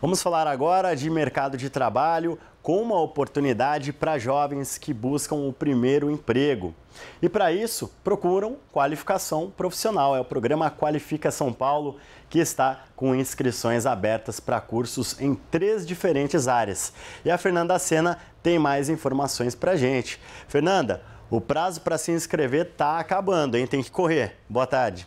Vamos falar agora de mercado de trabalho com uma oportunidade para jovens que buscam o primeiro emprego. E para isso, procuram qualificação profissional. É o programa Qualifica São Paulo que está com inscrições abertas para cursos em três diferentes áreas. E a Fernanda Sena tem mais informações para gente. Fernanda, o prazo para se inscrever está acabando, hein? Tem que correr. Boa tarde.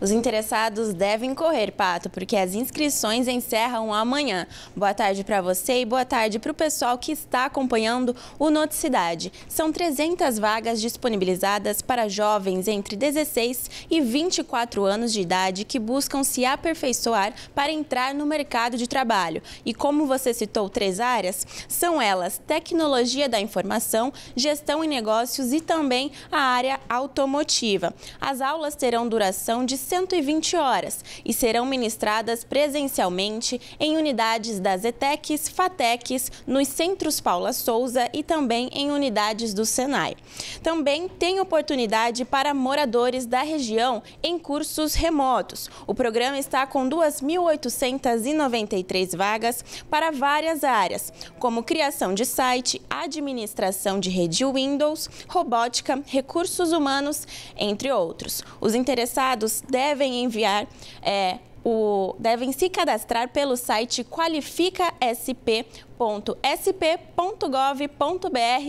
Os interessados devem correr, Pato, porque as inscrições encerram amanhã. Boa tarde para você e boa tarde para o pessoal que está acompanhando o Noticidade. São 300 vagas disponibilizadas para jovens entre 16 e 24 anos de idade que buscam se aperfeiçoar para entrar no mercado de trabalho. E como você citou três áreas, são elas tecnologia da informação, gestão e negócios e também a área automotiva. As aulas terão duração de 120 horas e serão ministradas presencialmente em unidades das ETECs, FATECs, nos centros Paula Souza e também em unidades do Senai. Também tem oportunidade para moradores da região em cursos remotos. O programa está com 2.893 vagas para várias áreas, como criação de site, administração de rede Windows, robótica, recursos humanos, entre outros. Os interessados devem enviar é, o, devem se cadastrar pelo site qualificasp.sp.gov.br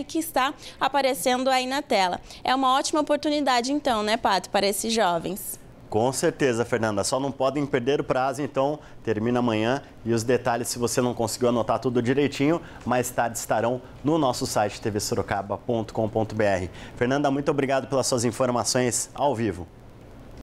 que está aparecendo aí na tela. É uma ótima oportunidade, então, né, Pato, para esses jovens. Com certeza, Fernanda. Só não podem perder o prazo, então termina amanhã. E os detalhes, se você não conseguiu anotar tudo direitinho, mais tarde estarão no nosso site tvsorocaba.com.br. Fernanda, muito obrigado pelas suas informações ao vivo.